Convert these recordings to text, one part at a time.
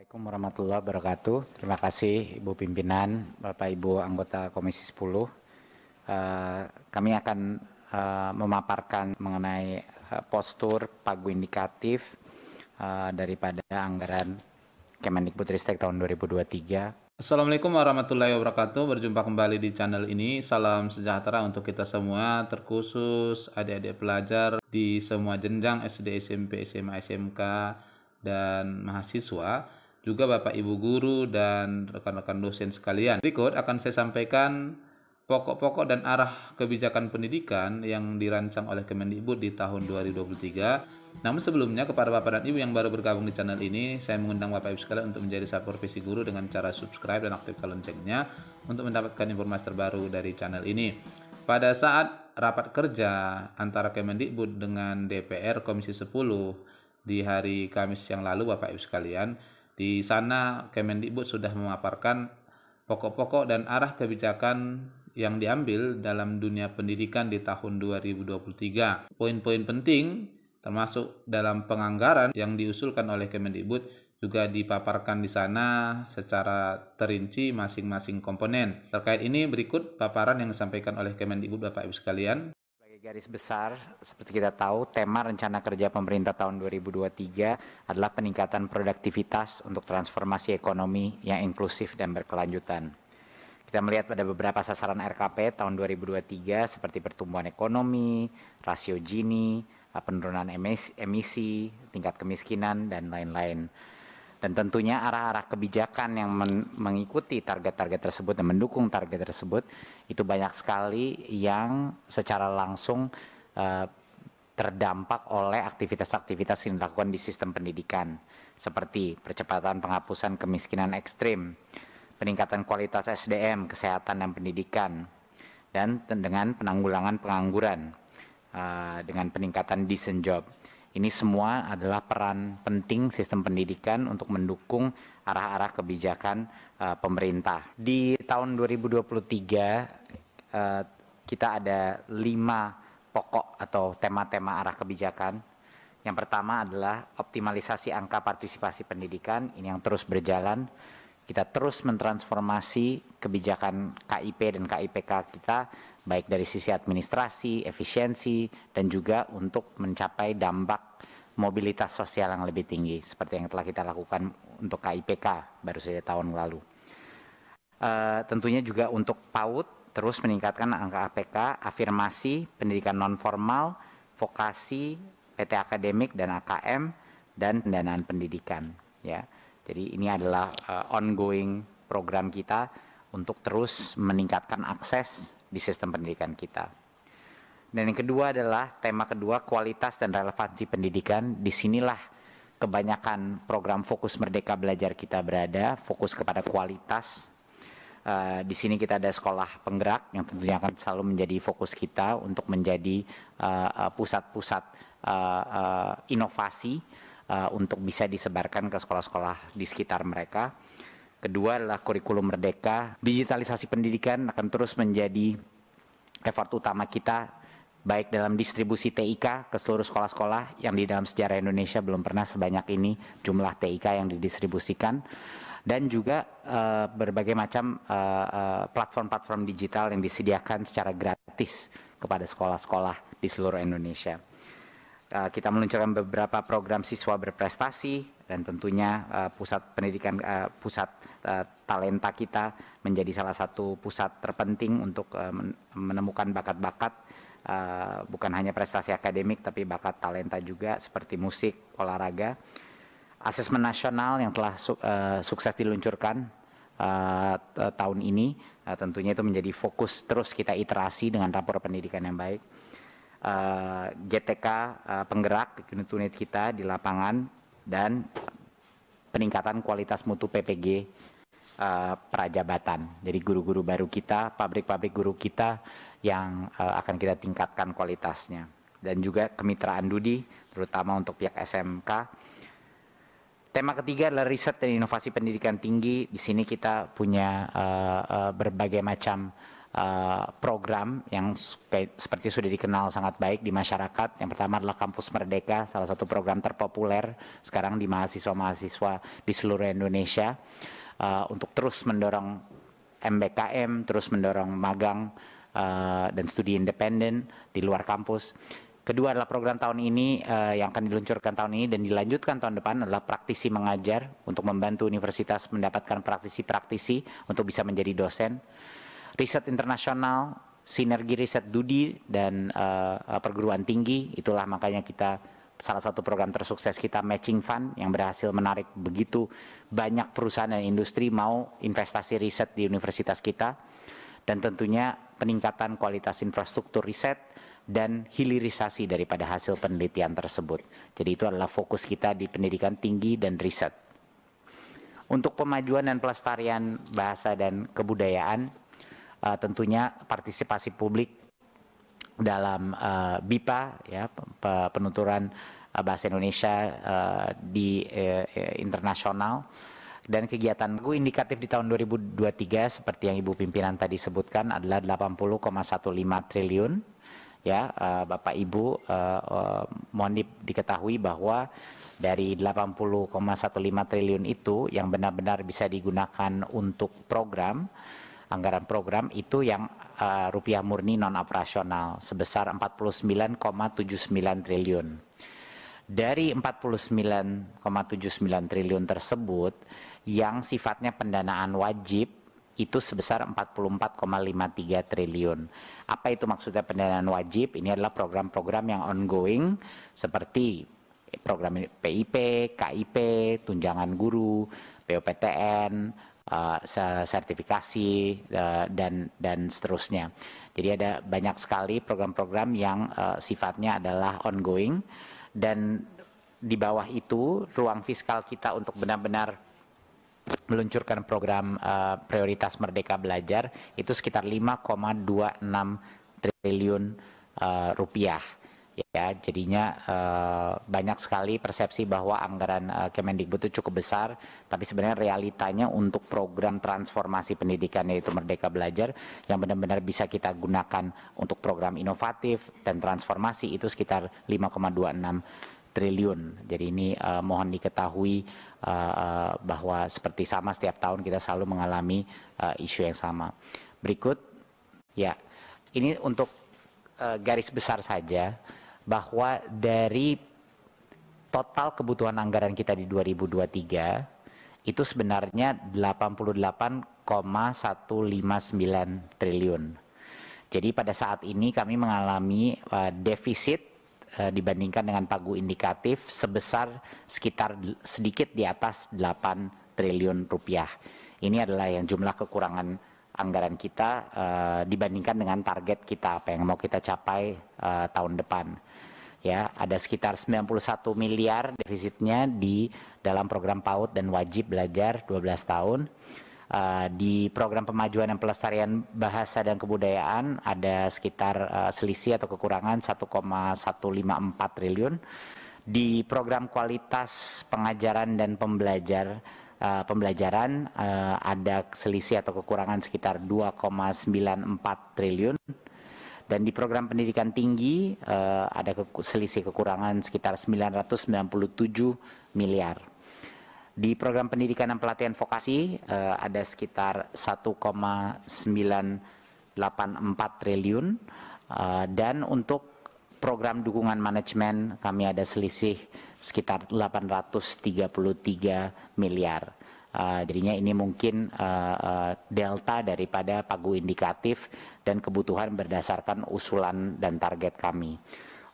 Assalamualaikum warahmatullahi wabarakatuh. Terima kasih Ibu Pimpinan, Bapak Ibu anggota Komisi 10. Eh, kami akan eh, memaparkan mengenai eh, postur pagu indikatif daripada anggaran Kemendikbudristek tahun 2023. Assalamualaikum warahmatullahi wabarakatuh. Berjumpa kembali di channel ini. Salam sejahtera untuk kita semua, terkhusus adik-adik pelajar di semua jenjang SD, SMP, SMA, SMK, dan mahasiswa juga Bapak Ibu guru dan rekan-rekan dosen sekalian. Berikut akan saya sampaikan pokok-pokok dan arah kebijakan pendidikan yang dirancang oleh Kemendikbud di tahun 2023. Namun sebelumnya kepada Bapak dan Ibu yang baru bergabung di channel ini, saya mengundang Bapak Ibu sekalian untuk menjadi support visi guru dengan cara subscribe dan aktifkan loncengnya untuk mendapatkan informasi terbaru dari channel ini. Pada saat rapat kerja antara Kemendikbud dengan DPR Komisi 10 di hari Kamis yang lalu Bapak Ibu sekalian, di sana Kemendikbud sudah memaparkan pokok-pokok dan arah kebijakan yang diambil dalam dunia pendidikan di tahun 2023. Poin-poin penting termasuk dalam penganggaran yang diusulkan oleh Kemendikbud juga dipaparkan di sana secara terinci masing-masing komponen. Terkait ini berikut paparan yang disampaikan oleh Kemendikbud Bapak Ibu sekalian garis besar, seperti kita tahu, tema rencana kerja pemerintah tahun 2023 adalah peningkatan produktivitas untuk transformasi ekonomi yang inklusif dan berkelanjutan. Kita melihat pada beberapa sasaran RKP tahun 2023 seperti pertumbuhan ekonomi, rasio Gini, penurunan emisi, tingkat kemiskinan, dan lain-lain dan tentunya arah-arah kebijakan yang men mengikuti target-target tersebut dan mendukung target tersebut itu banyak sekali yang secara langsung uh, terdampak oleh aktivitas-aktivitas yang dilakukan di sistem pendidikan seperti percepatan penghapusan kemiskinan ekstrim, peningkatan kualitas SDM, kesehatan dan pendidikan, dan dengan penanggulangan pengangguran eh, dengan peningkatan decent job. Ini semua adalah peran penting sistem pendidikan untuk mendukung arah-arah kebijakan uh, pemerintah. Di tahun 2023 uh, eh, kita ada lima pokok atau tema-tema arah kebijakan. Yang pertama adalah optimalisasi angka partisipasi pendidikan, ini yang terus berjalan. Kita terus mentransformasi kebijakan KIP dan KIPK kita baik dari sisi administrasi, efisiensi, dan juga untuk mencapai dampak mobilitas sosial yang lebih tinggi, seperti yang telah kita lakukan untuk KIPK baru saja tahun lalu. E, tentunya juga untuk PAUD terus meningkatkan angka APK, afirmasi, pendidikan non formal, vokasi, PT akademik dan AKM dan pendanaan pendidikan. Ya, jadi ini adalah uh, ongoing program kita untuk terus meningkatkan akses di sistem pendidikan kita. Dan yang kedua adalah tema kedua kualitas dan relevansi pendidikan. Disinilah kebanyakan program fokus Merdeka Belajar kita berada, fokus kepada kualitas. Uh, di sini kita ada sekolah penggerak yang tentunya akan selalu menjadi fokus kita untuk menjadi eh, eh, pusat-pusat uh, uh, uh, inovasi uh, untuk bisa disebarkan ke sekolah-sekolah di sekitar mereka Kedua adalah kurikulum merdeka. Digitalisasi pendidikan akan terus menjadi effort utama kita baik dalam distribusi TIK ke seluruh sekolah-sekolah yang di dalam sejarah Indonesia belum pernah sebanyak ini jumlah TIK yang didistribusikan dan juga uh, berbagai macam eh, eh, platform-platform uh, uh, platform -platform digital yang disediakan secara gratis kepada sekolah-sekolah di seluruh Indonesia. Eh, kita meluncurkan beberapa program siswa berprestasi dan tentunya eh, pusat pendidikan eh, pusat talenta kita menjadi salah satu pusat terpenting untuk menemukan bakat-bakat bukan hanya prestasi akademik tapi bakat talenta juga seperti musik, olahraga. Asesmen nasional yang telah sukses diluncurkan tahun ini tentunya itu menjadi fokus terus kita iterasi dengan rapor pendidikan yang baik uh, eh, GTK uh, eh, penggerak unit-unit kita di lapangan dan peningkatan kualitas mutu PPG uh, eh, prajabatan. Jadi guru-guru baru kita, pabrik-pabrik guru kita yang uh, akan kita tingkatkan kualitasnya. Dan juga kemitraan Dudi, terutama untuk pihak SMK. Tema ketiga adalah riset dan inovasi pendidikan tinggi. Di sini kita punya uh, uh, berbagai macam Eh, program yang seperti sudah dikenal sangat baik di masyarakat. Yang pertama adalah Kampus Merdeka, salah satu program terpopuler sekarang di mahasiswa-mahasiswa di seluruh Indonesia eh, untuk terus mendorong MBKM, terus mendorong magang eh, dan studi independen di luar kampus. Kedua adalah program tahun ini uh, yang akan diluncurkan tahun ini dan dilanjutkan tahun depan adalah praktisi mengajar untuk membantu universitas mendapatkan praktisi-praktisi untuk bisa menjadi dosen riset internasional, sinergi riset Dudi dan uh, perguruan tinggi. Itulah makanya kita salah satu program tersukses kita matching fund yang berhasil menarik begitu banyak perusahaan dan industri mau investasi riset di universitas kita dan tentunya peningkatan kualitas infrastruktur riset dan hilirisasi daripada hasil penelitian tersebut. Jadi itu adalah fokus kita di pendidikan tinggi dan riset. Untuk pemajuan dan pelestarian bahasa dan kebudayaan, uh, tentunya partisipasi publik dalam uh, eh, BIPA ya penuturan uh, bahasa Indonesia uh, di uh, internasional dan kegiatan gue indikatif di tahun 2023 seperti yang Ibu pimpinan tadi sebutkan adalah 80,15 triliun ya uh, Bapak Ibu uh, uh, mohon di, diketahui bahwa dari 80,15 triliun itu yang benar-benar bisa digunakan untuk program anggaran program itu yang uh, rupiah murni non operasional sebesar 49,79 triliun. Dari 49,79 triliun tersebut yang sifatnya pendanaan wajib itu sebesar 44,53 triliun. Apa itu maksudnya pendanaan wajib? Ini adalah program-program yang ongoing seperti program PIP, KIP, tunjangan guru, POPTN, uh, sertifikasi uh, dan dan seterusnya. Jadi ada banyak sekali program-program yang uh, sifatnya adalah ongoing dan di bawah itu ruang fiskal kita untuk benar-benar meluncurkan program uh, prioritas Merdeka Belajar itu sekitar 5,26 triliun uh, rupiah ya jadinya uh, banyak sekali persepsi bahwa anggaran uh, Kemendikbud itu cukup besar tapi sebenarnya realitanya untuk program transformasi pendidikan yaitu Merdeka Belajar yang benar-benar bisa kita gunakan untuk program inovatif dan transformasi itu sekitar 5,26 triliun. Jadi ini uh, mohon diketahui uh, uh, bahwa seperti sama setiap tahun kita selalu mengalami uh, isu yang sama. Berikut ya. Ini untuk garis besar saja bahwa dari total kebutuhan anggaran kita di 2023 itu sebenarnya 88,159 triliun. Jadi pada saat ini kami mengalami uh, defisit uh, dibandingkan dengan pagu indikatif sebesar sekitar sedikit di atas 8 triliun rupiah. Ini adalah yang jumlah kekurangan anggaran kita uh, dibandingkan dengan target kita apa yang mau kita capai uh, tahun depan ya ada sekitar 91 miliar defisitnya di dalam program PAUD dan wajib belajar 12 tahun. Uh, di program pemajuan dan pelestarian bahasa dan kebudayaan ada sekitar uh, selisih atau kekurangan 1,154 triliun. Di program kualitas pengajaran dan pembelajar uh, pembelajaran uh, ada selisih atau kekurangan sekitar 2,94 triliun dan di program pendidikan tinggi uh, ada ke selisih kekurangan sekitar 997 miliar. Di program pendidikan dan pelatihan vokasi uh, ada sekitar 1,984 triliun uh, dan untuk program dukungan manajemen kami ada selisih sekitar 833 miliar. Eh, jadinya ini mungkin uh, delta daripada pagu indikatif dan kebutuhan berdasarkan usulan dan target kami.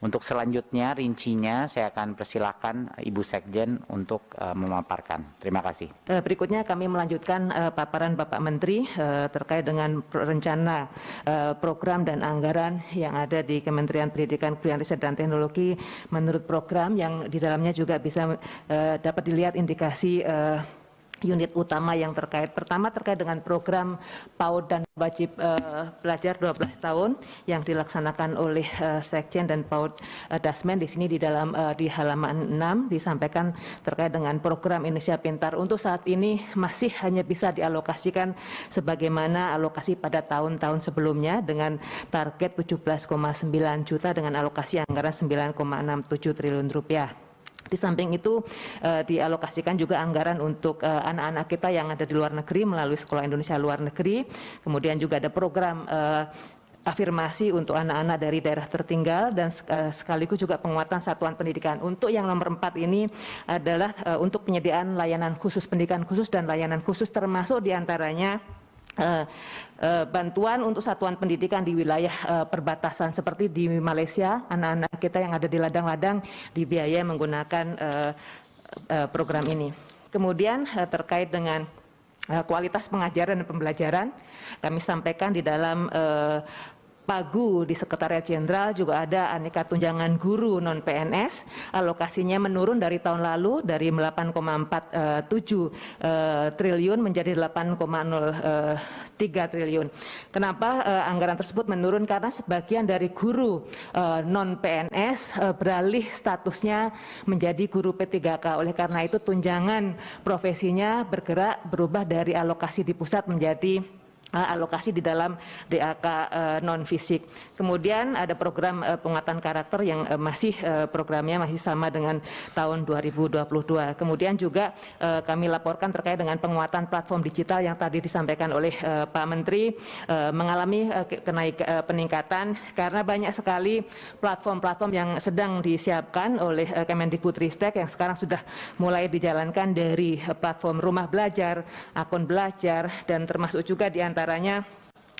Untuk selanjutnya rincinya saya akan persilahkan Ibu Sekjen untuk uh, memaparkan. Terima kasih. Berikutnya kami melanjutkan uh, paparan Bapak Menteri uh, terkait dengan rencana uh, program dan anggaran yang ada di Kementerian Pendidikan, Kebudayaan, Riset dan Teknologi menurut program yang di dalamnya juga bisa uh, dapat dilihat indikasi uh, unit utama yang terkait. Pertama terkait dengan program PAUD dan wajib uh, eh, pelajar 12 tahun yang dilaksanakan oleh uh, Sekjen dan PAUD uh, Dasmen di sini di dalam uh, di halaman 6 disampaikan terkait dengan program Indonesia Pintar. Untuk saat ini masih hanya bisa dialokasikan sebagaimana alokasi pada tahun-tahun sebelumnya dengan target 17,9 juta dengan alokasi anggaran 9,67 triliun rupiah. Di samping itu uh, dialokasikan juga anggaran untuk anak eh, anak-anak kita yang ada di luar negeri melalui Sekolah Indonesia Luar Negeri. Kemudian juga ada program uh, afirmasi untuk anak-anak dari daerah tertinggal dan sekaligus juga penguatan satuan pendidikan. Untuk yang nomor empat ini adalah untuk penyediaan layanan khusus pendidikan khusus dan layanan khusus termasuk diantaranya Eh, eh, bantuan untuk satuan pendidikan di wilayah eh, perbatasan seperti di Malaysia anak-anak kita yang ada di ladang-ladang dibiayai menggunakan program ini. Kemudian terkait dengan kualitas pengajaran dan pembelajaran kami sampaikan di dalam pagu di Sekretariat Jenderal juga ada aneka tunjangan guru non PNS alokasinya menurun dari tahun lalu dari 8,47 eh, eh, triliun menjadi 8,03 eh, triliun. Kenapa anggaran tersebut menurun karena sebagian dari guru non PNS beralih statusnya menjadi guru P3K. Oleh karena itu tunjangan profesinya bergerak berubah dari alokasi di pusat menjadi Eh, alokasi di dalam DAK eh, non fisik. Kemudian ada program eh, penguatan karakter yang masih programnya masih sama dengan tahun 2022. Kemudian juga kami laporkan terkait dengan penguatan platform digital yang tadi disampaikan oleh Pak Menteri mengalami kenaikan peningkatan karena banyak sekali platform-platform yang sedang disiapkan oleh Kemendikbudristek yang sekarang sudah mulai dijalankan dari platform rumah belajar, akun belajar dan termasuk juga di antara caranya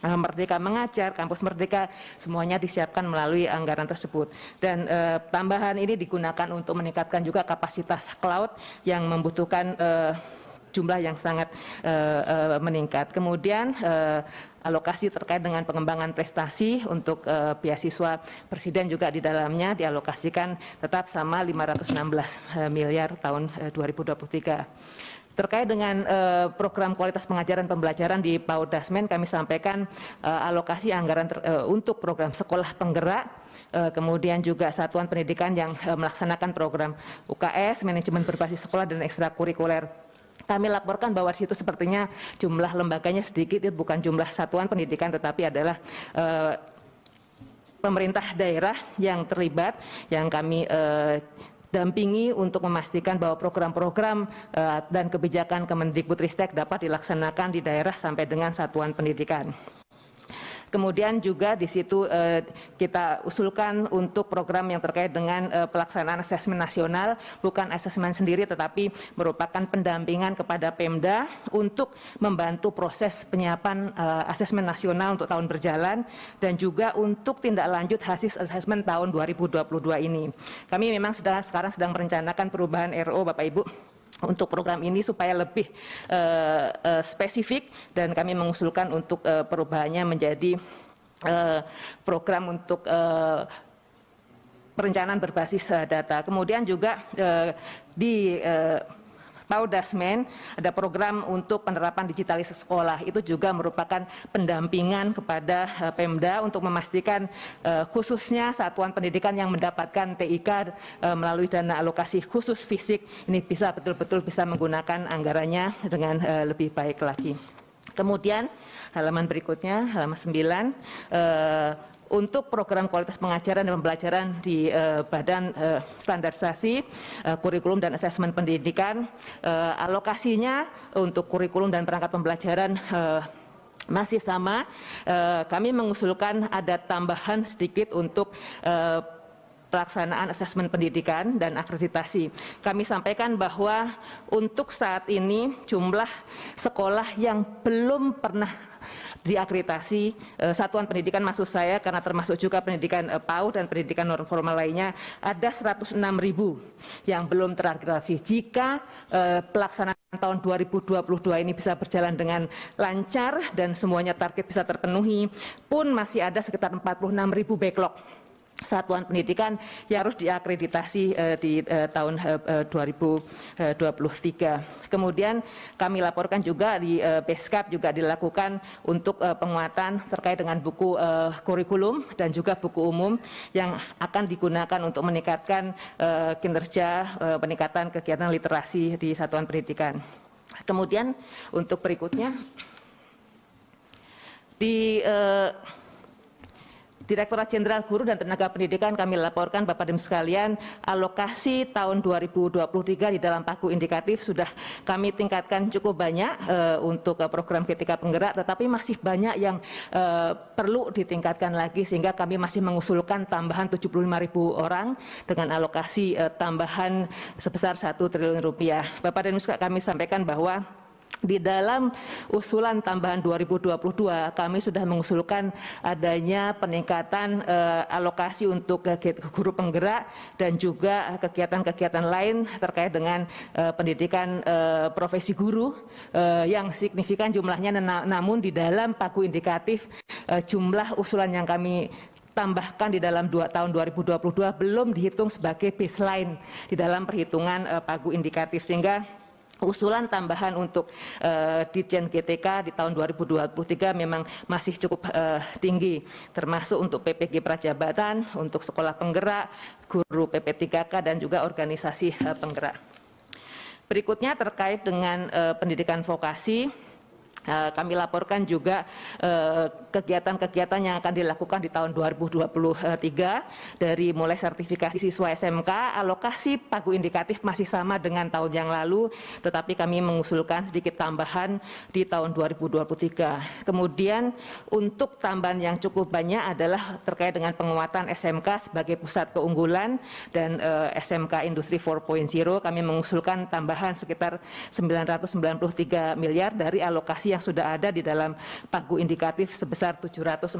eh, Merdeka Mengajar, Kampus Merdeka, semuanya disiapkan melalui anggaran tersebut. Dan e, tambahan ini digunakan untuk meningkatkan juga kapasitas cloud yang membutuhkan e, jumlah yang sangat e, e, meningkat. Kemudian e, alokasi terkait dengan pengembangan prestasi untuk e, beasiswa presiden juga di dalamnya dialokasikan tetap sama 516 belas miliar tahun puluh 2023. Terkait dengan uh, program kualitas pengajaran pembelajaran di PAUD Dasmen, kami sampaikan uh, alokasi anggaran ter, uh, untuk program sekolah penggerak, uh, kemudian juga satuan pendidikan yang uh, melaksanakan program UKS, manajemen berbasis sekolah dan ekstrakurikuler kami laporkan bahwa situ sepertinya jumlah lembaganya sedikit itu ya, bukan jumlah satuan pendidikan tetapi adalah uh, pemerintah daerah yang terlibat yang kami uh, dampingi untuk memastikan bahwa program-program eh, dan kebijakan Kemendikbudristek dapat dilaksanakan di daerah sampai dengan satuan pendidikan. Kemudian juga di situ eh, kita usulkan untuk program yang terkait dengan eh, pelaksanaan asesmen nasional, bukan asesmen sendiri tetapi merupakan pendampingan kepada Pemda untuk membantu proses penyiapan eh, asesmen nasional untuk tahun berjalan dan juga untuk tindak lanjut hasil asesmen tahun 2022 ini. Kami memang sedang, sekarang sedang merencanakan perubahan RO Bapak Ibu untuk program ini supaya lebih uh, uh, spesifik dan kami mengusulkan untuk uh, perubahannya menjadi uh, program untuk uh, perencanaan berbasis data. Kemudian juga uh, di uh, Tahu Dasmen, ada program untuk penerapan digitalisasi sekolah. Itu juga merupakan pendampingan kepada eh, Pemda untuk memastikan eh, khususnya satuan pendidikan yang mendapatkan TIK eh, melalui dana alokasi khusus fisik ini bisa betul-betul bisa menggunakan anggarannya dengan lebih baik lagi. Kemudian halaman berikutnya, halaman 9, eh, untuk program kualitas pengajaran dan pembelajaran di uh, Badan uh, Standarisasi uh, Kurikulum dan Asesmen Pendidikan. Uh, alokasinya untuk kurikulum dan perangkat pembelajaran uh, masih sama. Uh, kami mengusulkan ada tambahan sedikit untuk uh, pelaksanaan asesmen pendidikan dan akreditasi. Kami sampaikan bahwa untuk saat ini jumlah sekolah yang belum pernah diakreditasi eh, satuan pendidikan maksud saya karena termasuk juga pendidikan eh, PAUD dan pendidikan non formal lainnya ada 106 ribu yang belum terakreditasi. Jika eh, pelaksanaan tahun 2022 ini bisa berjalan dengan lancar dan semuanya target bisa terpenuhi pun masih ada sekitar 46 ribu backlog satuan pendidikan yang harus diakreditasi eh, di eh, tahun eh, 2023. Eh, eh, Kemudian kami laporkan juga di eh, Beskap juga dilakukan untuk eh, penguatan terkait dengan buku eh, kurikulum dan juga buku umum yang akan digunakan untuk meningkatkan eh, kinerja eh, peningkatan kegiatan literasi di satuan pendidikan. Kemudian untuk berikutnya di eh, Direkturat Jenderal Guru dan Tenaga Pendidikan kami laporkan Bapak dan sekalian alokasi tahun 2023 di dalam paku indikatif sudah kami tingkatkan cukup banyak e, untuk eh, program ketika penggerak tetapi masih banyak yang e, perlu ditingkatkan lagi sehingga kami masih mengusulkan tambahan 75 ribu orang dengan alokasi e, tambahan sebesar 1 triliun rupiah. Bapak dan Ibu kami sampaikan bahwa di dalam usulan tambahan 2022, kami sudah mengusulkan adanya peningkatan eh, alokasi untuk guru penggerak dan juga kegiatan-kegiatan lain terkait dengan eh, pendidikan eh, profesi guru eh, yang signifikan jumlahnya. Nah, namun di dalam paku indikatif eh, jumlah usulan yang kami tambahkan di dalam dua tahun 2022 belum dihitung sebagai baseline di dalam perhitungan eh, pagu indikatif sehingga usulan tambahan untuk uh, eh, GTK di tahun 2023 memang masih cukup uh, tinggi termasuk untuk PPG Prajabatan, untuk sekolah penggerak, guru PP3K dan juga organisasi uh, penggerak. Berikutnya terkait dengan uh, pendidikan vokasi Eh, kami laporkan juga eh, kegiatan-kegiatan yang akan dilakukan di tahun 2023 dari mulai sertifikasi siswa SMK alokasi pagu indikatif masih sama dengan tahun yang lalu tetapi kami mengusulkan sedikit tambahan di tahun 2023 kemudian untuk tambahan yang cukup banyak adalah terkait dengan penguatan SMK sebagai pusat keunggulan dan eh, SMK Industri 4.0 kami mengusulkan tambahan sekitar 993 miliar dari alokasi yang sudah ada di dalam pagu indikatif sebesar 743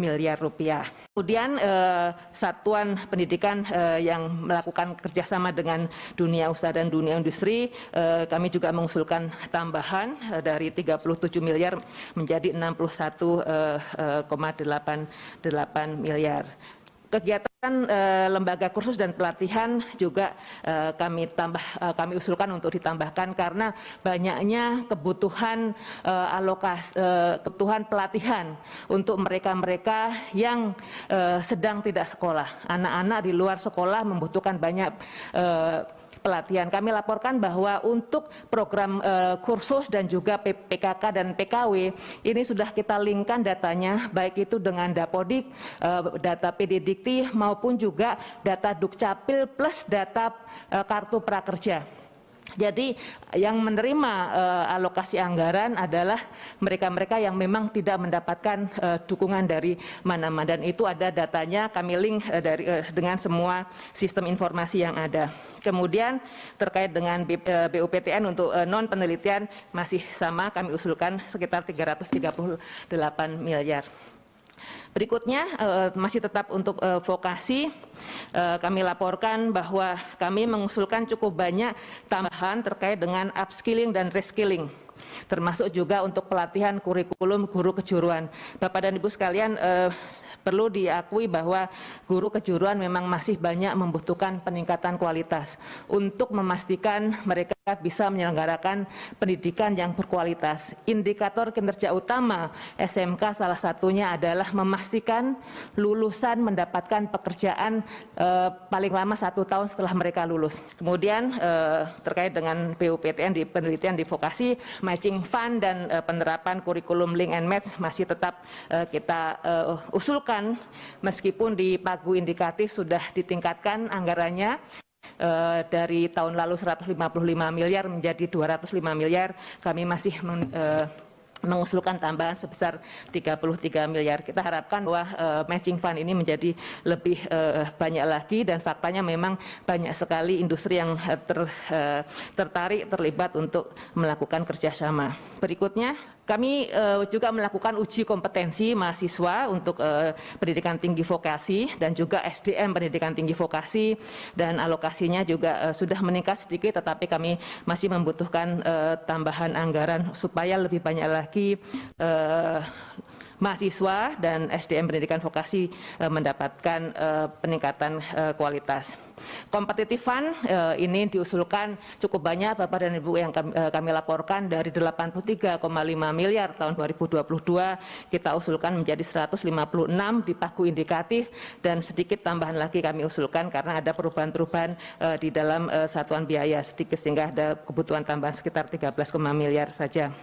miliar rupiah. Kemudian eh, satuan pendidikan eh, yang melakukan kerjasama dengan dunia usaha dan dunia industri, eh, kami juga mengusulkan tambahan eh, dari 37 miliar menjadi 61,88 eh, eh, miliar kegiatan eh, lembaga kursus dan pelatihan juga eh, kami tambah eh, kami usulkan untuk ditambahkan karena banyaknya kebutuhan eh, alokasi eh, kebutuhan pelatihan untuk mereka-mereka yang eh, sedang tidak sekolah anak-anak di luar sekolah membutuhkan banyak eh, pelatihan. Kami laporkan bahwa untuk program e, kursus dan juga PKK dan PKW ini sudah kita linkkan datanya baik itu dengan Dapodik, e, data PD maupun juga data Dukcapil plus data e, kartu prakerja. Jadi yang menerima uh, alokasi anggaran adalah mereka-mereka yang memang tidak mendapatkan uh, dukungan dari mana-mana dan itu ada datanya kami link uh, dari uh, dengan semua sistem informasi yang ada. Kemudian terkait dengan BUPTN untuk uh, non penelitian masih sama kami usulkan sekitar 338 miliar. Berikutnya eh, masih tetap untuk eh, vokasi eh, kami laporkan bahwa kami mengusulkan cukup banyak tambahan terkait dengan upskilling dan reskilling termasuk juga untuk pelatihan kurikulum guru kejuruan. Bapak dan Ibu sekalian eh, perlu diakui bahwa guru kejuruan memang masih banyak membutuhkan peningkatan kualitas untuk memastikan mereka bisa menyelenggarakan pendidikan yang berkualitas. Indikator kinerja utama SMK salah satunya adalah memastikan lulusan mendapatkan pekerjaan eh, paling lama satu tahun setelah mereka lulus. Kemudian eh, terkait dengan PUPTN di penelitian di vokasi matching fund dan uh, penerapan kurikulum link and match masih tetap uh, kita uh, usulkan meskipun di pagu indikatif sudah ditingkatkan anggarannya uh, dari tahun lalu 155 miliar menjadi 205 miliar kami masih men, uh, mengusulkan tambahan sebesar 33 miliar. Kita harapkan bahwa uh, matching fund ini menjadi lebih uh, banyak lagi dan faktanya memang banyak sekali industri yang eh, ter, uh, tertarik terlibat untuk melakukan kerjasama. Berikutnya kami uh, juga melakukan uji kompetensi mahasiswa untuk uh, pendidikan tinggi vokasi dan juga SDM pendidikan tinggi vokasi dan alokasinya juga uh, sudah meningkat sedikit tetapi kami masih membutuhkan uh, tambahan anggaran supaya lebih banyak lagi uh, mahasiswa dan SDM pendidikan vokasi uh, mendapatkan uh, peningkatan uh, kualitas. Kompetitif uh, ini diusulkan cukup banyak Bapak dan Ibu yang kami, uh, kami laporkan dari 83,5 miliar tahun 2022 kita usulkan menjadi 156 di paku indikatif dan sedikit tambahan lagi kami usulkan karena ada perubahan-perubahan uh, di dalam uh, satuan biaya sedikit sehingga ada kebutuhan tambahan sekitar 13, miliar saja.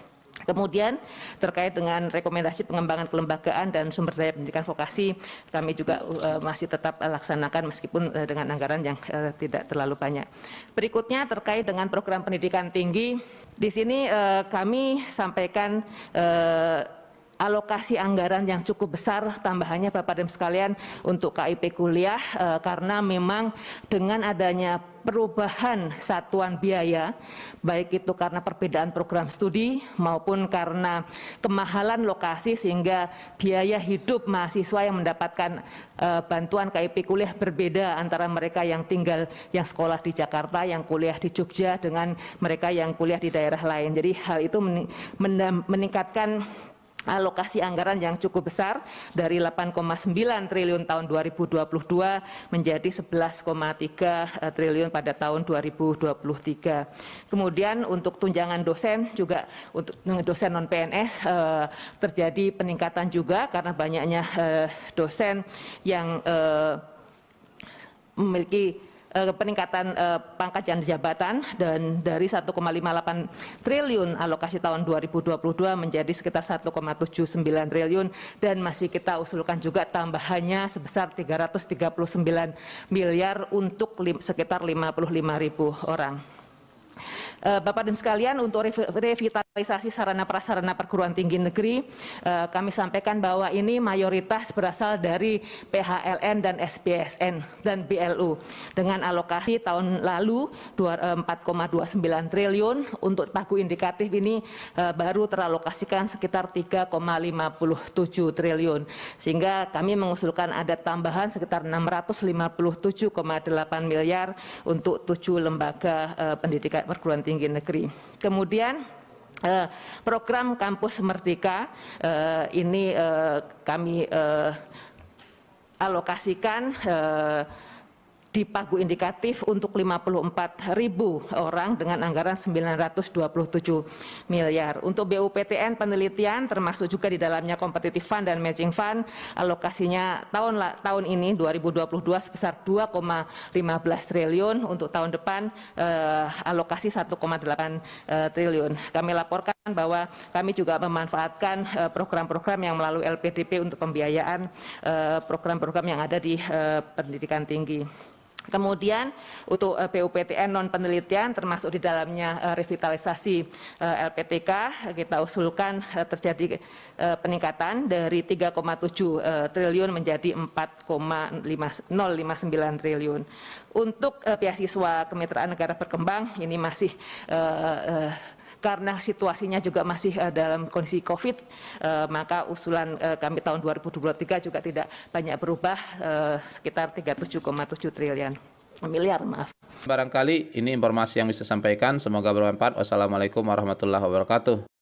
Kemudian terkait dengan rekomendasi pengembangan kelembagaan dan sumber daya pendidikan vokasi kami juga uh, masih tetap laksanakan meskipun uh, dengan anggaran yang uh, tidak terlalu banyak. Berikutnya terkait dengan program pendidikan tinggi di sini uh, kami sampaikan uh, alokasi anggaran yang cukup besar tambahannya Bapak dan sekalian untuk KIP kuliah e, karena memang dengan adanya perubahan satuan biaya baik itu karena perbedaan program studi maupun karena kemahalan lokasi sehingga biaya hidup mahasiswa yang mendapatkan e, bantuan KIP kuliah berbeda antara mereka yang tinggal yang sekolah di Jakarta yang kuliah di Jogja dengan mereka yang kuliah di daerah lain. Jadi hal itu meningkatkan alokasi anggaran yang cukup besar dari 8,9 triliun tahun 2022 menjadi 11,3 eh, triliun pada tahun 2023. Kemudian untuk tunjangan dosen juga untuk dosen non PNS eh, terjadi peningkatan juga karena banyaknya eh, dosen yang memiliki Eh, peningkatan eh, pangkat dan jabatan dan dari 1,58 triliun alokasi tahun 2022 menjadi sekitar 1,79 triliun dan masih kita usulkan juga tambahannya sebesar 339 miliar untuk sekitar 55 ribu orang. Eh, Bapak dan sekalian untuk revitalisasi sarana prasarana perguruan tinggi negeri eh, kami sampaikan bahwa ini mayoritas berasal dari PHLN dan SPSN dan BLU dengan alokasi tahun lalu 4,29 eh, triliun untuk paku indikatif ini baru teralokasikan sekitar 3,57 triliun sehingga kami mengusulkan ada tambahan sekitar 657,8 miliar untuk tujuh lembaga pendidikan perguruan tinggi tinggi negeri. Kemudian eh, program kampus merdeka eh, ini eh, kami alokasikan di pagu indikatif untuk 54 ribu orang dengan anggaran 927 miliar. Untuk BUPTN penelitian termasuk juga di dalamnya kompetitif fund dan matching fund alokasinya tahun tahun ini 2022 sebesar 2,15 triliun untuk tahun depan eh, alokasi 1,8 eh, triliun. Kami laporkan bahwa kami juga memanfaatkan eh, program-program yang melalui LPDP untuk pembiayaan eh, program-program yang ada di eh, pendidikan tinggi. Kemudian untuk eh, PUPTN non penelitian termasuk di dalamnya eh, revitalisasi eh, LPTK kita usulkan terjadi peningkatan dari 3,7 triliun menjadi 4,059 triliun. Untuk beasiswa kemitraan negara berkembang ini masih karena situasinya juga masih uh, dalam kondisi COVID, uh, maka usulan uh, kami tahun 2023 juga tidak banyak berubah, uh, sekitar 37,7 triliun miliar maaf. Barangkali ini informasi yang bisa sampaikan, semoga bermanfaat. Wassalamualaikum warahmatullahi wabarakatuh.